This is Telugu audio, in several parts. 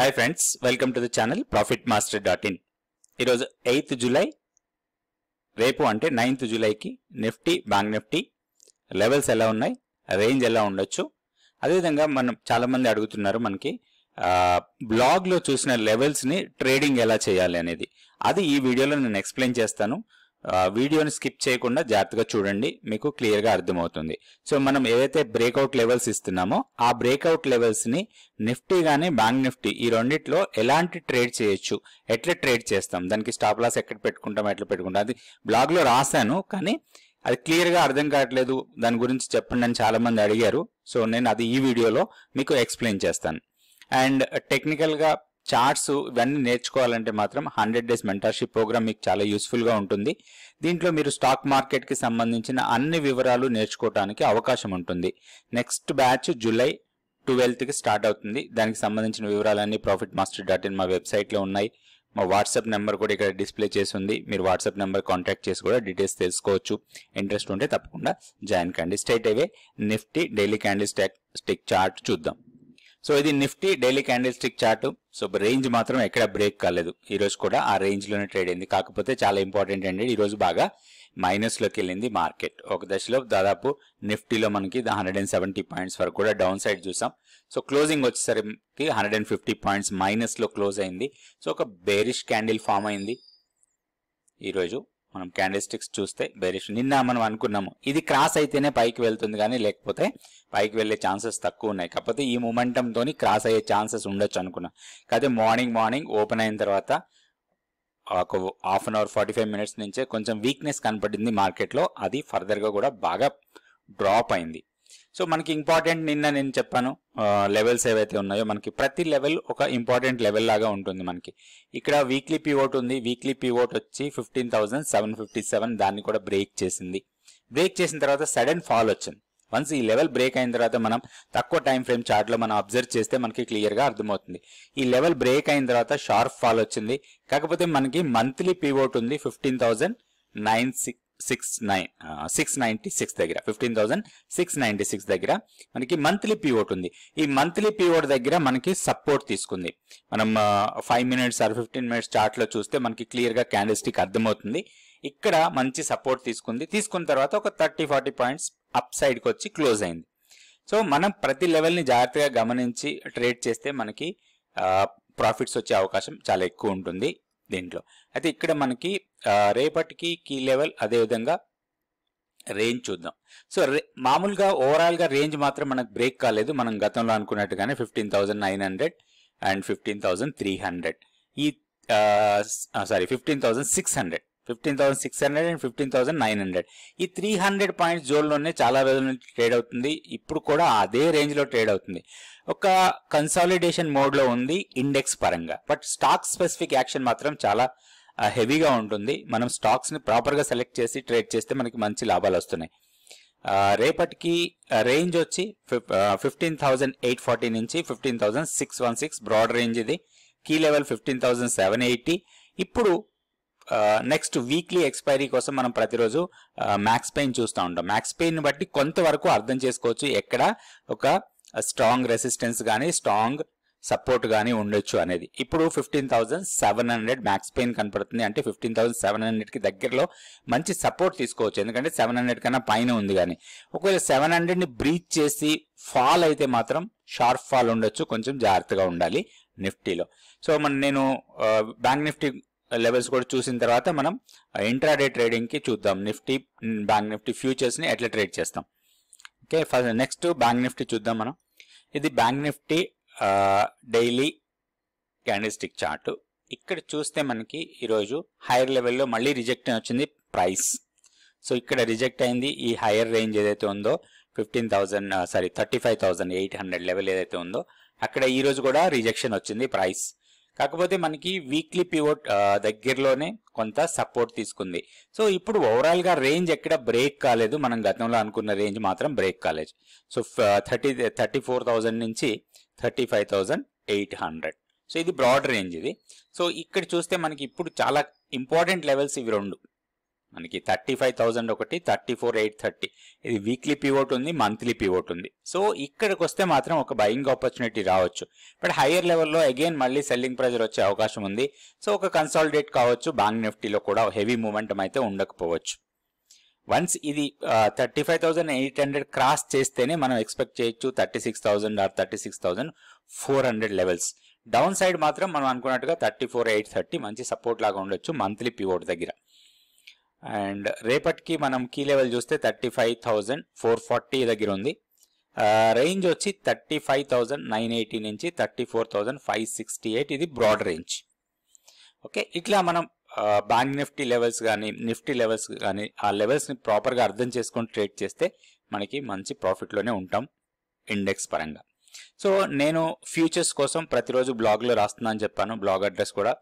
Hi friends welcome to the channel profit master dot in ఈరోజు ఎయిత్ జూలై రేపు అంటే నైన్త్ జూలైకి నిఫ్టీ బ్యాంక్ నిఫ్టీ లెవెల్స్ ఎలా ఉన్నాయి రేంజ్ ఎలా ఉండొచ్చు అదేవిధంగా మనం చాలామంది అడుగుతున్నారు మనకి బ్లాగ్లో చూసిన లెవెల్స్ని ట్రేడింగ్ ఎలా చేయాలి అనేది అది ఈ వీడియోలో నేను ఎక్స్ప్లెయిన్ చేస్తాను వీడియోని స్కిప్ చేయకుండా జాగ్రత్తగా చూడండి మీకు క్లియర్గా అర్థమవుతుంది సో మనం ఏదైతే బ్రేక్అవుట్ లెవెల్స్ ఇస్తున్నామో ఆ బ్రేక్అవుట్ లెవెల్స్ని నిఫ్టీ కానీ బ్యాంక్ నిఫ్టీ ఈ రెండిట్లో ఎలాంటి ట్రేడ్ చేయొచ్చు ఎట్లా ట్రేడ్ చేస్తాం దానికి స్టాప్ లాస్ ఎక్కడ పెట్టుకుంటాం ఎట్లా పెట్టుకుంటాం అది బ్లాగ్లో రాశాను కానీ అది క్లియర్గా అర్థం కావట్లేదు దాని గురించి చెప్పండి అని చాలామంది అడిగారు సో నేను అది ఈ వీడియోలో మీకు ఎక్స్ప్లెయిన్ చేస్తాను అండ్ టెక్నికల్గా చార్ట్స్ ఇవన్నీ నేర్చుకోవాలంటే మాత్రం హండ్రెడ్ డేస్ మెంటర్షిప్ ప్రోగ్రామ్ మీకు చాలా యూస్ఫుల్గా ఉంటుంది దీంట్లో మీరు స్టాక్ మార్కెట్కి సంబంధించిన అన్ని వివరాలు నేర్చుకోవడానికి అవకాశం ఉంటుంది నెక్స్ట్ బ్యాచ్ జూలై ట్వెల్త్కి స్టార్ట్ అవుతుంది దానికి సంబంధించిన వివరాలన్నీ ప్రాఫిట్ మాస్టర్ డాట్ ఇన్ మా వెబ్సైట్లో ఉన్నాయి మా వాట్సాప్ నెంబర్ కూడా ఇక్కడ డిస్ప్లే చేసి ఉంది మీరు వాట్సాప్ నెంబర్ కాంటాక్ట్ చేసి కూడా డీటెయిల్స్ తెలుసుకోవచ్చు ఇంట్రెస్ట్ ఉంటే తప్పకుండా జాయిన్ కండి straight away Nifty daily candle stock stick chart చూద్దాం సో ఇది Nifty daily candle stick chart so range మాత్రం ఎక్కడ బ్రేక్ కాలేదు ఈ రోజు కూడా ఆ రేంజ్ లోనే ట్రేడ్ అయింది కాకపోతే చాలా ఇంపార్టెంట్ అండి ఈ రోజు బాగా మైనస్ లోకి వెళ్ళింది మార్కెట్ ఒక దశలో దాదాపు నిఫ్టీలో మనకి హండ్రెడ్ అండ్ సెవెంటీ పాయింట్స్ వరకు కూడా డౌన్ సైడ్ చూసాం సో క్లోజింగ్ వచ్చేసరికి hundred and fifty points minus లో క్లోజ్ అయింది సో ఒక బేరిష్ క్యాండిల్ ఫామ్ అయింది ఈరోజు మనం క్యాండిల్ స్టిక్స్ చూస్తే బేరిష్ నిన్న మనం అనుకున్నాము ఇది క్రాస్ అయితేనే పైకి వెళ్తుంది కానీ లేకపోతే పైకి వెళ్లే ఛాన్సెస్ తక్కువ ఉన్నాయి కాకపోతే ఈ మూమెంటంతో క్రాస్ అయ్యే ఛాన్సెస్ ఉండొచ్చు అనుకున్నాం కాకపోతే మార్నింగ్ మార్నింగ్ ఓపెన్ అయిన తర్వాత ఒక half an hour forty five minutes నుంచే కొంచెం వీక్నెస్ కనపడింది మార్కెట్లో అది ఫర్దర్గా కూడా బాగా డ్రాప్ అయింది సో మనకి ఇంపార్టెంట్ నిన్న నేను చెప్పాను లెవెల్స్ ఏవైతే ఉన్నాయో మనకి ప్రతి లెవెల్ ఒక ఇంపార్టెంట్ లెవెల్ లాగా ఉంటుంది మనకి ఇక్కడ వీక్లీ పివోట్ ఉంది వీక్లీ పివోట్ వచ్చి fifteen thousand seven fifty seven దాన్ని కూడా బ్రేక్ చేసింది బ్రేక్ చేసిన తర్వాత సడన్ ఫాల్ వచ్చింది వన్స్ ఈ లెవెల్ బ్రేక్ అయిన తర్వాత మనం తక్కువ టైం ఫ్రేమ్ చార్ట్లో మనం అబ్జర్వ్ చేస్తే మనకి క్లియర్గా అర్థమవుతుంది ఈ లెవెల్ బ్రేక్ అయిన తర్వాత షార్ప్ ఫాల్ వచ్చింది కాకపోతే మనకి మంత్లీ పివోట్ ఉంది fifteen nine six six nine six ninety six దగ్గర fifteen thousand six ninety six దగ్గర మనకి మంత్లీ పీఓట్ ఉంది ఈ మంత్లీ పీఓట్ దగ్గర మనకి సపోర్ట్ తీసుకుంది మనం five minutes or fifteen minutes చార్ట్లో చూస్తే మనకి క్లియర్గా క్యాండిల్ స్టిక్ అర్థమవుతుంది ఇక్కడ మంచి సపోర్ట్ తీసుకుంది తీసుకున్న తర్వాత ఒక థర్టీ ఫార్టీ పాయింట్స్ అప్ సైడ్కి వచ్చి క్లోజ్ అయింది సో మనం ప్రతి లెవెల్ని జాగ్రత్తగా గమనించి ట్రేడ్ చేస్తే మనకి ప్రాఫిట్స్ వచ్చే అవకాశం చాలా ఎక్కువ ఉంటుంది దీంట్లో అయితే ఇక్కడ మనకి రేపటికి కీ లెవెల్ అదేవిధంగా రేంజ్ చూద్దాం సో మామూలుగా ఓవరాల్గా రేంజ్ మాత్రం మనకు బ్రేక్ కాలేదు మనం గతంలో అనుకున్నట్టుగానే fifteen nine hundred and fifteen thousand three hundred ఈ sorry fifteen thousand six hundred fifteen thousand six hundred and fifteen thousand nine hundred ఈ త్రీ హండ్రెడ్ పాయింట్స్ జోన్లోనే చాలా రోజుల నుంచి ట్రేడ్ అవుతుంది ఇప్పుడు కూడా అదే రేంజ్లో ట్రేడ్ అవుతుంది ఒక కన్సాలిడేషన్ మోడ్లో ఉంది ఇండెక్స్ పరంగా బట్ స్టాక్ స్పెసిఫిక్ యాక్షన్ మాత్రం చాలా హెవీగా ఉంటుంది మనం స్టాక్స్ని ప్రాపర్గా సెలెక్ట్ చేసి ట్రేడ్ చేస్తే మనకి మంచి లాభాలు వస్తున్నాయి రేపటికి రేంజ్ వచ్చి ఫిఫ్టీన్ థౌజండ్ ఎయిట్ ఫార్టీ నుంచి fifteen thousand six one six broad range ఇది key level fifteen thousand seven eighty ఇప్పుడు నెక్స్ట్ వీక్లీ ఎక్స్పైరీ కోసం మనం ప్రతిరోజు మ్యాక్స్ పెయిన్ చూస్తూ ఉంటాం మ్యాక్స్ పెయిన్ బట్టి కొంతవరకు అర్థం చేసుకోవచ్చు ఎక్కడ ఒక స్ట్రాంగ్ రెసిస్టెన్స్ కానీ స్ట్రాంగ్ సపోర్ట్ కానీ ఉండొచ్చు అనేది ఇప్పుడు fifteen thousand seven hundred max pain కనపడుతుంది అంటే ఫిఫ్టీన్ థౌసండ్ సెవెన్ హండ్రెడ్కి దగ్గరలో మంచి సపోర్ట్ తీసుకోవచ్చు ఎందుకంటే సెవెన్ హండ్రెడ్ కన్నా పైన ఉంది కానీ ఒకవేళ సెవెన్ హండ్రెడ్ని బ్రీచ్ చేసి ఫాల్ అయితే మాత్రం షార్ప్ ఫాల్ ఉండొచ్చు కొంచెం జాగ్రత్తగా ఉండాలి నిఫ్టీలో సో మన నేను బ్యాంక్ నిఫ్టీ లెవెల్స్ కూడా చూసిన తర్వాత మనం ఇంట్రాడే ట్రేడింగ్కి చూద్దాం నిఫ్టీ బ్యాంక్ నిఫ్టీ ఫ్యూచర్స్ని ఎట్లా ట్రేడ్ చేస్తాం okay first next bank Nifty చూద్దాం మనం ఇది bank Nifty daily candle stick chart ఇక్కడ చూస్తే మనకి ఈరోజు హైయర్ లెవెల్లో మళ్ళీ రిజెక్ట్ వచ్చింది ప్రైస్ సో ఇక్కడ రిజెక్ట్ అయింది ఈ హైయర్ రేంజ్ ఏదైతే ఉందో fifteen thousand sorry thirty five thousand eight hundred level ఏదైతే ఉందో అక్కడ ఈరోజు కూడా రిజెక్షన్ వచ్చింది ప్రైస్ కాకపోతే మనకి వీక్లీ పివోట్ దగ్గరలోనే కొంత సపోర్ట్ తీసుకుంది సో ఇప్పుడు ఓవరాల్గా రేంజ్ ఎక్కడ బ్రేక్ కాలేదు మనం గతంలో అనుకున్న రేంజ్ మాత్రం బ్రేక్ కాలేదు so thirty thirty four thousand నుంచి thirty five thousand eight hundred so ఇది బ్రాడ్ రేంజ్ ఇది సో ఇక్కడ చూస్తే మనకి ఇప్పుడు చాలా ఇంపార్టెంట్ లెవెల్స్ ఇవి రెండు మనకి థర్టీ ఫైవ్ థౌసండ్ ఒకటి థర్టీ ఫోర్ ఎయిట్ థర్టీ ఇది వీక్లీ పివోట్ ఉంది మంత్లీ పివోట్ ఉంది సో ఇక్కడికి వస్తే మాత్రం ఒక బయింగ్ ఆపర్చునిటీ రావచ్చు బట్ హైయర్ లెవెల్లో అగైన్ మళ్ళీ సెల్లింగ్ ప్రెజర్ వచ్చే అవకాశం ఉంది సో ఒక కన్సాలిడేట్ కావచ్చు బ్యాంక్ నిఫ్టీలో కూడా హెవీ మూమెంటం అయితే ఉండకపోవచ్చు వన్స్ ఇది thirty five thousand eight hundred cross చేస్తేనే మనం ఎక్స్పెక్ట్ చేయొచ్చు thirty six thousand or thirty six thousand four hundred levels down side మాత్రం మనం అనుకున్నట్టుగా థర్టీ ఫోర్ ఎయిట్ థర్టీ మంచి సపోర్ట్ లాగా ఉండొచ్చు మంత్లీ పివోట్ దగ్గర అండ్ రేపటికి మనం కీ లెవెల్ చూస్తే thirty five thousand four forty దగ్గర ఉంది రేంజ్ వచ్చి thirty five thousand nine eighty నుంచి thirty four thousand five sixty eight ఇది బ్రాడ్ రేంజ్ ఓకే ఇట్లా మనం బ్యాంక్ నిఫ్టీ లెవెల్స్ కానీ నిఫ్టీ లెవెల్స్ కానీ ఆ లెవెల్స్ని ప్రాపర్గా అర్థం చేసుకొని ట్రేడ్ చేస్తే మనకి మంచి ప్రాఫిట్లోనే ఉంటాం ఇండెక్స్ పరంగా సో నేను ఫ్యూచర్స్ కోసం ప్రతిరోజు బ్లాగ్లో రాస్తున్నాను అని చెప్పాను బ్లాగ్ అడ్రస్ కూడా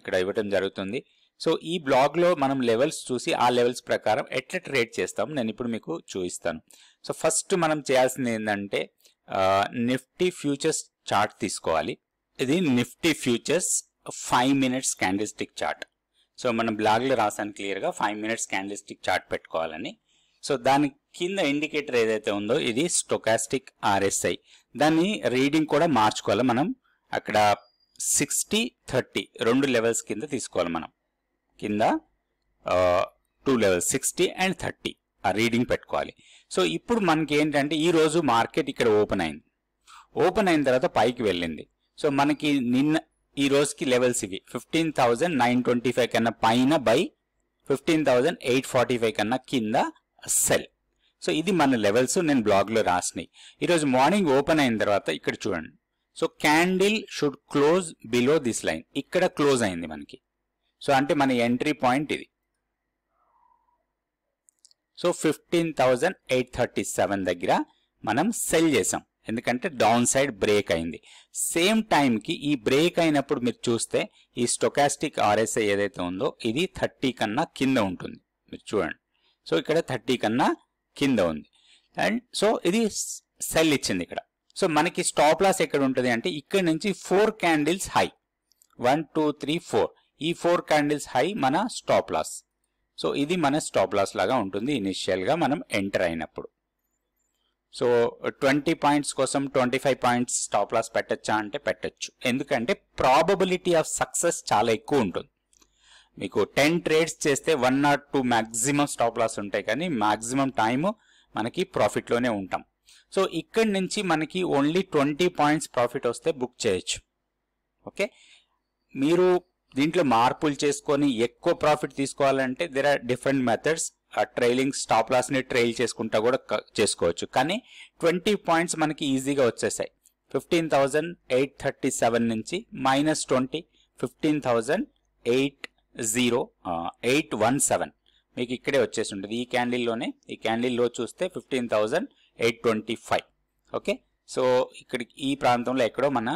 ఇక్కడ ఇవ్వటం జరుగుతుంది సో ఈ బ్లాగ్లో మనం లెవెల్స్ చూసి ఆ లెవెల్స్ ప్రకారం ఎట్లెట్ ట్రేడ్ చేస్తాం నేను ఇప్పుడు మీకు చూపిస్తాను సో ఫస్ట్ మనం చేయాల్సింది ఏంటంటే నిఫ్టీ ఫ్యూచర్స్ చార్ట్ తీసుకోవాలి ఇది Nifty futures five minutes candlestick chart so మనం బ్లాగ్లో రాసాను క్లియర్గా ఫైవ్ మినిట్స్ క్యాండిస్టిక్ చార్ట్ పెట్టుకోవాలని సో దాని కింద ఇండికేటర్ ఏదైతే ఉందో ఇది స్టొకాస్టిక్ ఆర్ఎస్ఐ దాన్ని రీడింగ్ కూడా మార్చుకోవాలి మనం అక్కడ సిక్స్టీ థర్టీ రెండు లెవెల్స్ కింద తీసుకోవాలి మనం కింద two level sixty and thirty ఆ రీడింగ్ పెట్టుకోవాలి సో ఇప్పుడు మనకి ఏంటంటే ఈరోజు మార్కెట్ ఇక్కడ ఓపెన్ అయింది ఓపెన్ అయిన తర్వాత పైకి వెళ్ళింది సో మనకి నిన్న ఈ రోజుకి లెవెల్స్ ఇవి fifteen thousand nine twenty five కన్నా పైన buy fifteen thousand eight forty five కన్నా కింద సెల్ సో ఇది మన లెవెల్స్ నేను బ్లాగ్లో రాసినాయి ఈరోజు మార్నింగ్ ఓపెన్ అయిన తర్వాత ఇక్కడ చూడండి so candle should close below this line ఇక్కడ క్లోజ్ అయింది మనకి సో అంటే మన ఎంట్రీ పాయింట్ ఇది so fifteen thousand eight thirty seven దగ్గర మనం సెల్ చేసాం ఎందుకంటే డౌన్ సైడ్ బ్రేక్ అయింది సేమ్ టైంకి ఈ బ్రేక్ అయినప్పుడు మీరు చూస్తే ఈ స్టొకాస్టిక్ ఆర్ఎస్ఐ ఏదైతే ఉందో ఇది థర్టీ కన్నా కింద ఉంటుంది మీరు చూడండి సో ఇక్కడ థర్టీ కన్నా కింద ఉంది అండ్ సో ఇది సెల్ ఇచ్చింది ఇక్కడ సో మనకి స్టాప్ లాస్ ఎక్కడ ఉంటుంది అంటే ఇక్కడ నుంచి four candles high one two three four ఈ ఫోర్ క్యాండిల్స్ హై మన స్టాప్ లాస్ సో ఇది మన స్టాప్ లాస్ లాగా ఉంటుంది ఇనిషియల్గా మనం ఎంటర్ అయినప్పుడు సో ట్వంటీ పాయింట్స్ కోసం twenty five points stop loss పెట్టచ్చా అంటే పెట్టచ్చు ఎందుకంటే ప్రాబబిలిటీ ఆఫ్ సక్సెస్ చాలా ఎక్కువ ఉంటుంది మీకు టెన్ ట్రేడ్స్ చేస్తే one not two maximum stop loss ఉంటాయి కానీ మ్యాక్సిమం టైం మనకి ప్రాఫిట్లోనే ఉంటాం సో ఇక్కడి నుంచి మనకి ఓన్లీ ట్వంటీ పాయింట్స్ ప్రాఫిట్ వస్తే బుక్ చేయొచ్చు ఓకే మీరు దీంట్లో మార్పులు చేసుకొని ఎక్కువ ప్రాఫిట్ తీసుకోవాలంటే దేర్ ఆర్ డిఫరెంట్ మెథడ్స్ ఆ ట్రైలింగ్ స్టాప్ లాస్ ని ట్రైల్ చేసుకుంటా కూడా చేసుకోవచ్చు కానీ ట్వంటీ పాయింట్స్ మనకి ఈజీగా వచ్చేసాయి fifteen thousand eight thirty seven నుంచి minus twenty fifteen thousand eight zero eight one seven మీకు ఇక్కడే వచ్చేసి ఉంటుంది ఈ క్యాండిల్లోనే ఈ క్యాండిల్లో చూస్తే fifteen thousand eight twenty five okay so ఇక్కడ ఈ ప్రాంతంలో ఎక్కడో మన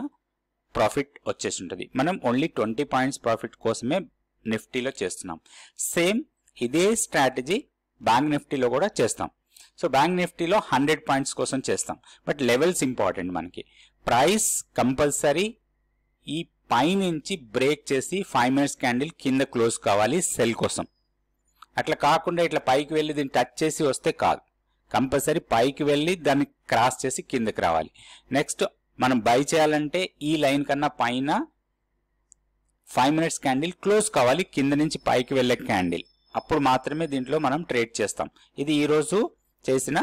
ప్రాఫిట్ వచ్చేసి ఉంటుంది మనం ఓన్లీ ట్వంటీ పాయింట్స్ ప్రాఫిట్ కోసమే నిఫ్టీలో చేస్తున్నాం సేమ్ ఇదే స్ట్రాటజీ బ్యాంక్ నిఫ్టీలో కూడా చేస్తాం సో బ్యాంక్ నిఫ్టీలో హండ్రెడ్ పాయింట్స్ కోసం చేస్తాం బట్ లెవెల్స్ ఇంపార్టెంట్ మనకి ప్రైస్ కంపల్సరీ ఈ పైనుంచి బ్రేక్ చేసి ఫైవ్ మినిట్స్ క్యాండిల్ కింద క్లోజ్ కావాలి సెల్ కోసం అట్లా కాకుండా ఇట్లా పైకి వెళ్ళి దీన్ని టచ్ చేసి వస్తే కాదు కంపల్సరీ పైకి వెళ్ళి దాన్ని క్రాస్ చేసి కిందకి రావాలి నెక్స్ట్ మనం బై చేయాలంటే ఈ లైన్ కన్నా పైన ఫైవ్ మినిట్స్ క్యాండిల్ క్లోజ్ కావాలి కింద నుంచి పైకి వెళ్ళే క్యాండిల్ అప్పుడు మాత్రమే దీంట్లో మనం ట్రేడ్ చేస్తాం ఇది ఈరోజు చేసిన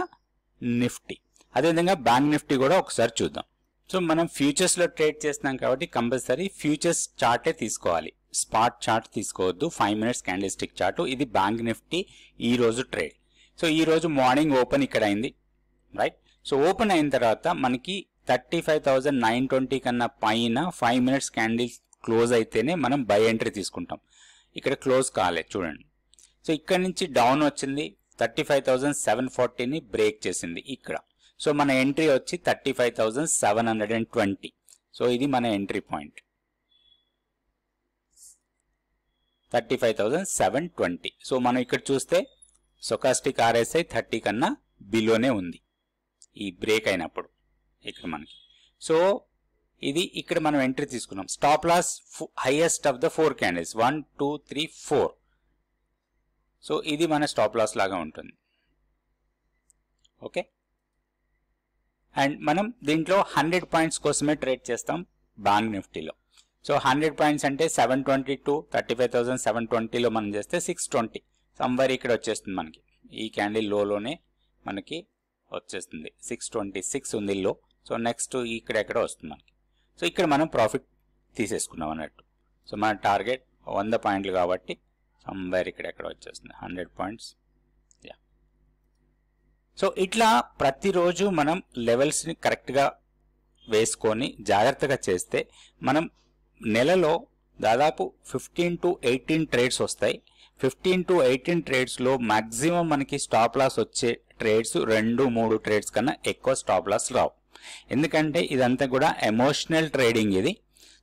నిఫ్టీ అదేవిధంగా బ్యాంక్ నిఫ్టీ కూడా ఒకసారి చూద్దాం సో మనం ఫ్యూచర్స్లో ట్రేడ్ చేస్తున్నాం కాబట్టి కంపల్సరీ ఫ్యూచర్స్ చార్టే తీసుకోవాలి స్పాట్ చార్ట్ తీసుకోవద్దు five minutes candle stick chart ఇది బ్యాంక్ నిఫ్టీ ఈ రోజు ట్రేడ్ సో ఈ రోజు మార్నింగ్ ఓపెన్ ఇక్కడ అయింది రైట్ సో ఓపెన్ అయిన తర్వాత మనకి thirty five thousand nine twenty కన్నా పైన ఫైవ్ మినిట్స్ క్యాండిల్స్ క్లోజ్ అయితేనే మనం బై ఎంట్రీ తీసుకుంటాం ఇక్కడ క్లోజ్ కాలేదు చూడండి సో ఇక్కడ నుంచి డౌన్ వచ్చింది థర్టీ ఫైవ్ థౌజండ్ సెవెన్ ఫార్టీని బ్రేక్ చేసింది ఇక్కడ సో మన ఎంట్రీ వచ్చి thirty five thousand seven hundred and twenty so ఇది మన entry point thirty five thousand seven twenty so మనం ఇక్కడ చూస్తే సొకాస్టిక్ ఆర్ఎస్ఐ థర్టీ కన్నా బిలోనే ఉంది ఈ బ్రేక్ అయినప్పుడు ఇక్కడ మనకి సో ఇది ఇక్కడ మనం ఎంట్రీ తీసుకున్నాం stop loss highest of the four candles one two three four so ఇది మన స్టాప్ లాస్ లాగా ఉంటుంది ఓకే అండ్ మనం దీంట్లో హండ్రెడ్ పాయింట్స్ కోసమే ట్రేడ్ చేస్తాం బ్యాంక్ నిఫ్టీలో సో హండ్రెడ్ పాయింట్స్ అంటే seven twenty two thirty five thousand seven ట్వంటీలో మనం చేస్తే సిక్స్ ట్వంటీ సంవర్ ఇక్కడ వచ్చేస్తుంది మనకి ఈ క్యాండిల్ లోలోనే మనకి వచ్చేస్తుంది సిక్స్ ట్వంటీ సిక్స్ ఉంది లో సో నెక్స్ట్ ఇక్కడ ఎక్కడ వస్తుంది మనకి సో ఇక్కడ మనం ప్రాఫిట్ తీసేసుకున్నాం అన్నట్టు సో మన టార్గెట్ వంద పాయింట్లు కాబట్టి సంబర్ ఇక్కడ ఎక్కడ వచ్చేస్తుంది హండ్రెడ్ పాయింట్స్ యా సో ఇట్లా ప్రతిరోజు మనం లెవెల్స్ని కరెక్ట్గా వేసుకొని జాగ్రత్తగా చేస్తే మనం నెలలో దాదాపు ఫిఫ్టీన్ టు ఎయిటీన్ ట్రేడ్స్ వస్తాయి ఫిఫ్టీన్ టు ఎయిటీన్ ట్రేడ్స్లో మ్యాక్సిమం మనకి స్టాప్ లాస్ వచ్చే ట్రేడ్స్ రెండు మూడు ట్రేడ్స్ కన్నా ఎక్కువ స్టాప్ లాస్ రావు ఎందుకంటే ఇదంతా కూడా ఎమోషనల్ ట్రేడింగ్ ఇది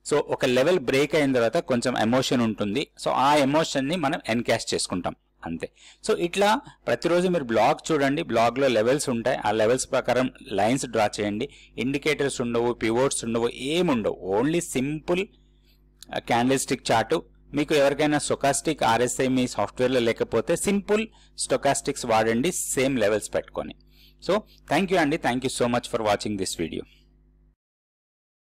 సో ఒక లెవెల్ బ్రేక్ అయిన తర్వాత కొంచెం ఎమోషన్ ఉంటుంది సో ఆ ఎమోషన్ని మనం ఎన్కాష్ చేసుకుంటాం అంతే సో ఇట్లా ప్రతిరోజు మీరు బ్లాగ్ చూడండి బ్లాగ్లో లెవెల్స్ ఉంటాయి ఆ లెవెల్స్ ప్రకారం లైన్స్ డ్రా చేయండి ఇండికేటర్స్ ఉండవు పివోట్స్ ఉండవు ఏముండవు ఓన్లీ సింపుల్ క్యాండిల్ స్టిక్ చాటు మీకు ఎవరికైనా స్టొకాస్టిక్ ఆర్ఎస్ఐ మీ సాఫ్ట్వేర్లో లేకపోతే సింపుల్ స్టొకాస్టిక్స్ వాడండి సేమ్ లెవెల్స్ పెట్టుకొని So thank you Andy. Thank you so much for watching this video.